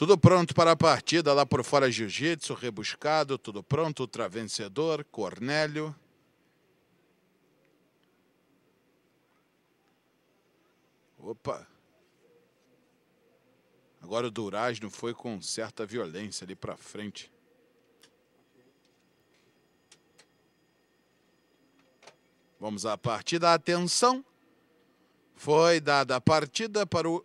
Tudo pronto para a partida, lá por fora Jiu-Jitsu, rebuscado, tudo pronto, vencedor, Cornélio. Opa! Agora o Durazno foi com certa violência ali para frente. Vamos à partida, atenção! Foi dada a partida para o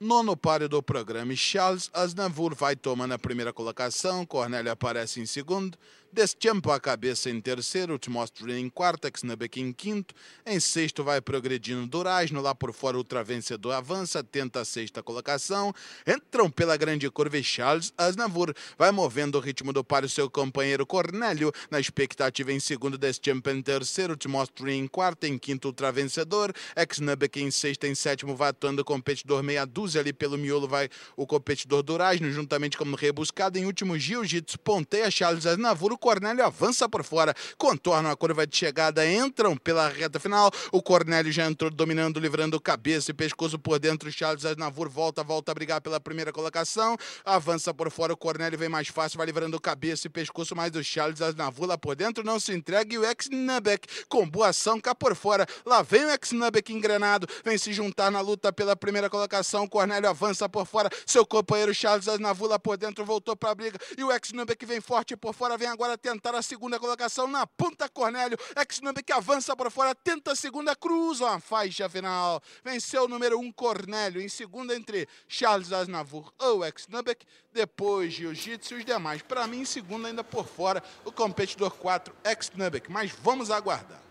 Nono páreo do programa, Charles Aznavour vai tomando a primeira colocação, Cornélio aparece em segundo, Destempo a cabeça em terceiro, Timóteo em quarto, Xnebeck em quinto, em sexto vai progredindo Durazno, lá por fora ultra vencedor avança, tenta a sexta colocação, entram pela grande curva e Charles Aznavour vai movendo o ritmo do páreo seu companheiro Cornélio, na expectativa em segundo, Destempo em terceiro, Timóteo em quarto, em quinto ultra vencedor, Xnebeck em sexto, em sétimo vai atuando o competidor meia dúzia, 11, ali pelo miolo vai o competidor Durazno, juntamente como rebuscado. Em último, Jiu-Jitsu, ponteia Charles Aznavour, o Cornélio avança por fora, contornam a curva de chegada, entram pela reta final. O Cornélio já entrou dominando, livrando cabeça e pescoço por dentro. Charles Aznavour volta, volta a brigar pela primeira colocação, avança por fora, o Cornélio vem mais fácil, vai livrando cabeça e pescoço mais do Charles Aznavour lá por dentro, não se entrega e o ex-Nubeck com boa ação cá por fora. Lá vem o ex-Nubeck engrenado, vem se juntar na luta pela primeira colocação. Cornélio avança por fora. Seu companheiro Charles Aznavula por dentro voltou para a briga. E o ex que vem forte por fora. Vem agora tentar a segunda colocação na ponta Cornélio. ex que avança por fora. Tenta a segunda. Cruza uma faixa final. Venceu o número 1 um, Cornélio. Em segunda entre Charles Aznavour ou ex-Nubeck. Depois Jiu-Jitsu e os demais. Para mim, em segunda ainda por fora o competidor 4 ex-Nubeck. Mas vamos aguardar.